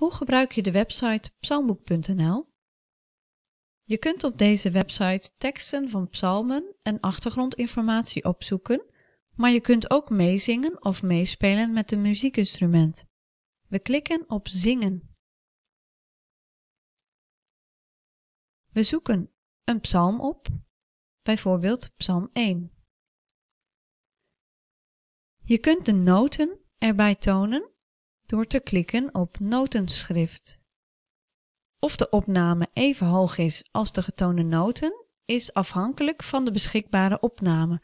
Hoe gebruik je de website psalmboek.nl? Je kunt op deze website teksten van psalmen en achtergrondinformatie opzoeken, maar je kunt ook meezingen of meespelen met een muziekinstrument. We klikken op Zingen. We zoeken een psalm op, bijvoorbeeld Psalm 1. Je kunt de noten erbij tonen door te klikken op Notenschrift. Of de opname even hoog is als de getoonde noten, is afhankelijk van de beschikbare opname.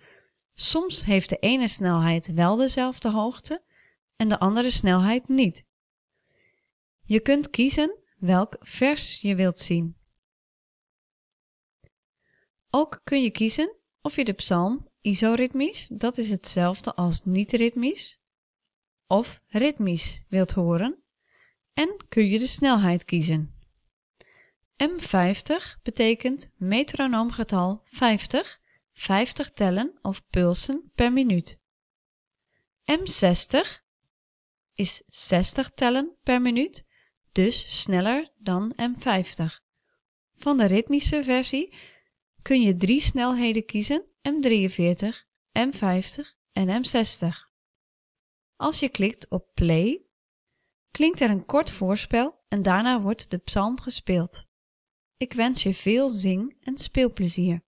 Soms heeft de ene snelheid wel dezelfde hoogte en de andere snelheid niet. Je kunt kiezen welk vers je wilt zien. Ook kun je kiezen of je de psalm isoritmisch, dat is hetzelfde als niet-ritmisch, of ritmisch wilt horen en kun je de snelheid kiezen. M50 betekent metronoomgetal 50, 50 tellen of pulsen per minuut. M60 is 60 tellen per minuut, dus sneller dan M50. Van de ritmische versie kun je drie snelheden kiezen: M43, M50 en M60. Als je klikt op play, klinkt er een kort voorspel en daarna wordt de psalm gespeeld. Ik wens je veel zing- en speelplezier.